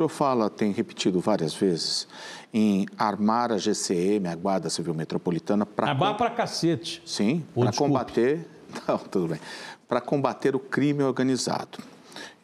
senhor fala, tem repetido várias vezes, em armar a GCM, a Guarda Civil Metropolitana, para. Armar com... para cacete. Sim, para combater. Não, tudo bem. Para combater o crime organizado.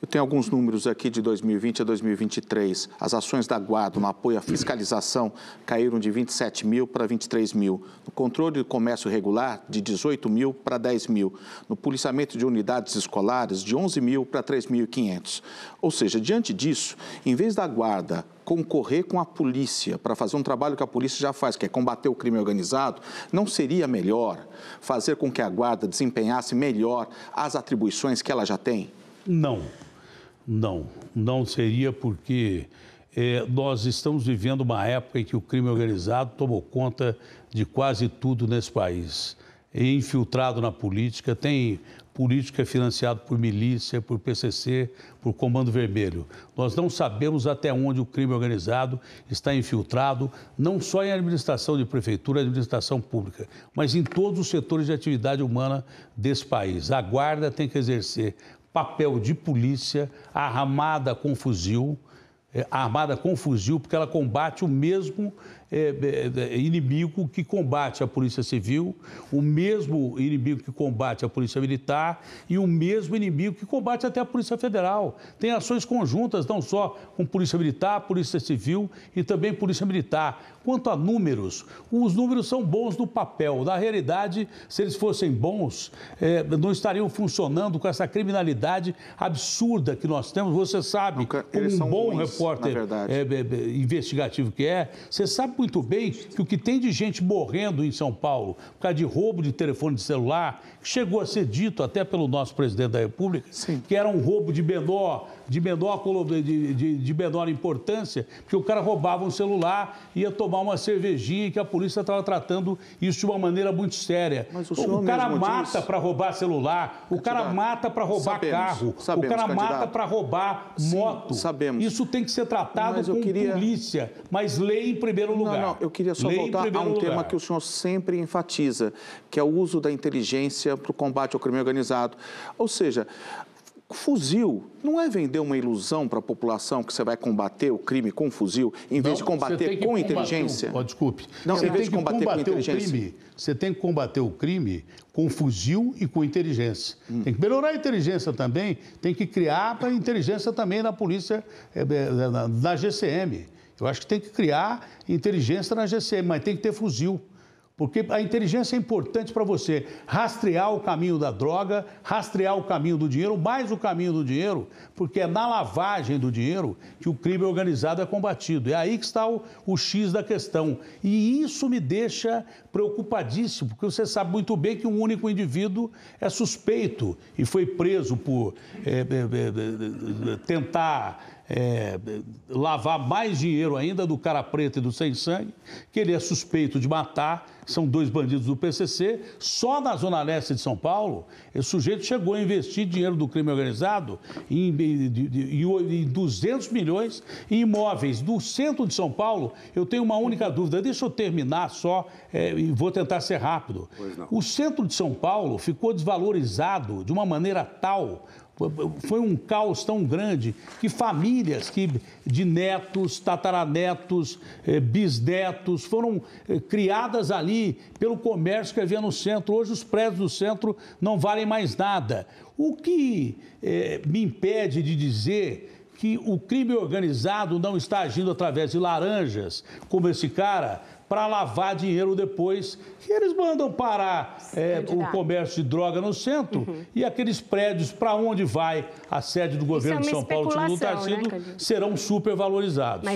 Eu tenho alguns números aqui de 2020 a 2023. As ações da guarda no apoio à fiscalização caíram de 27 mil para 23 mil. No controle do comércio regular, de 18 mil para 10 mil. No policiamento de unidades escolares, de 11 mil para 3.500. Ou seja, diante disso, em vez da Guarda concorrer com a polícia para fazer um trabalho que a polícia já faz, que é combater o crime organizado, não seria melhor fazer com que a Guarda desempenhasse melhor as atribuições que ela já tem? Não. Não, não seria porque é, nós estamos vivendo uma época em que o crime organizado tomou conta de quase tudo nesse país. É infiltrado na política, tem política financiado por milícia, por PCC, por Comando Vermelho. Nós não sabemos até onde o crime organizado está infiltrado, não só em administração de prefeitura, administração pública, mas em todos os setores de atividade humana desse país. A guarda tem que exercer papel de polícia armada com fuzil, é, armada com fuzil, porque ela combate o mesmo é, é, é, inimigo que combate a Polícia Civil, o mesmo inimigo que combate a Polícia Militar e o mesmo inimigo que combate até a Polícia Federal. Tem ações conjuntas, não só com Polícia Militar, Polícia Civil e também Polícia Militar. Quanto a números, os números são bons no papel. Na realidade, se eles fossem bons, não estariam funcionando com essa criminalidade absurda que nós temos. Você sabe, como um bom ruins, repórter investigativo que é, você sabe muito bem que o que tem de gente morrendo em São Paulo por causa de roubo de telefone de celular, chegou a ser dito até pelo nosso presidente da República, Sim. que era um roubo de menor, de menor, de, de, de menor importância, porque o cara roubava um celular, ia tomar uma cervejinha e que a polícia estava tratando isso de uma maneira muito séria. Mas o, o cara mata para roubar celular, o cara mata para roubar sabemos, carro, sabemos, o cara candidato. mata para roubar moto. Sim, sabemos. Isso tem que ser tratado com queria... polícia, mas lei em primeiro lugar lugar. Não, não, eu queria só Lei voltar a um lugar. tema que o senhor sempre enfatiza, que é o uso da inteligência para o combate ao crime organizado. Ou seja, fuzil não é vender uma ilusão para a população que você vai combater o crime com fuzil em vez não, de combater com combater inteligência? O... Oh, desculpe. Não, você em vez de combater, combater, com inteligência. Crime, você tem que combater o crime com fuzil e com inteligência. Hum. Tem que melhorar a inteligência também, tem que criar para inteligência também na polícia, na, eh, na GCM. Eu acho que tem que criar inteligência na GCM, mas tem que ter fuzil. Porque a inteligência é importante para você rastrear o caminho da droga, rastrear o caminho do dinheiro, mais o caminho do dinheiro, porque é na lavagem do dinheiro que o crime organizado é combatido. É aí que está o, o X da questão. E isso me deixa preocupadíssimo, porque você sabe muito bem que um único indivíduo é suspeito e foi preso por é, é, é, tentar é, lavar mais dinheiro ainda do cara preto e do sem sangue, que ele é suspeito de matar, são dois bandidos do PCC. Só na Zona Leste de São Paulo, esse sujeito chegou a investir dinheiro do crime organizado em, em, em 200 milhões em imóveis do centro de São Paulo. Eu tenho uma única dúvida, deixa eu terminar só é, e vou tentar ser rápido. O centro de São Paulo ficou desvalorizado de uma maneira tal foi um caos tão grande que famílias que de netos, tataranetos, eh, bisnetos foram eh, criadas ali pelo comércio que havia no centro. Hoje os prédios do centro não valem mais nada. O que eh, me impede de dizer que o crime organizado não está agindo através de laranjas, como esse cara, para lavar dinheiro depois. que eles mandam parar é, o comércio de droga no centro uhum. e aqueles prédios para onde vai a sede do é governo é de São Paulo, de Lula Tarcísio, né, serão supervalorizados. Mas...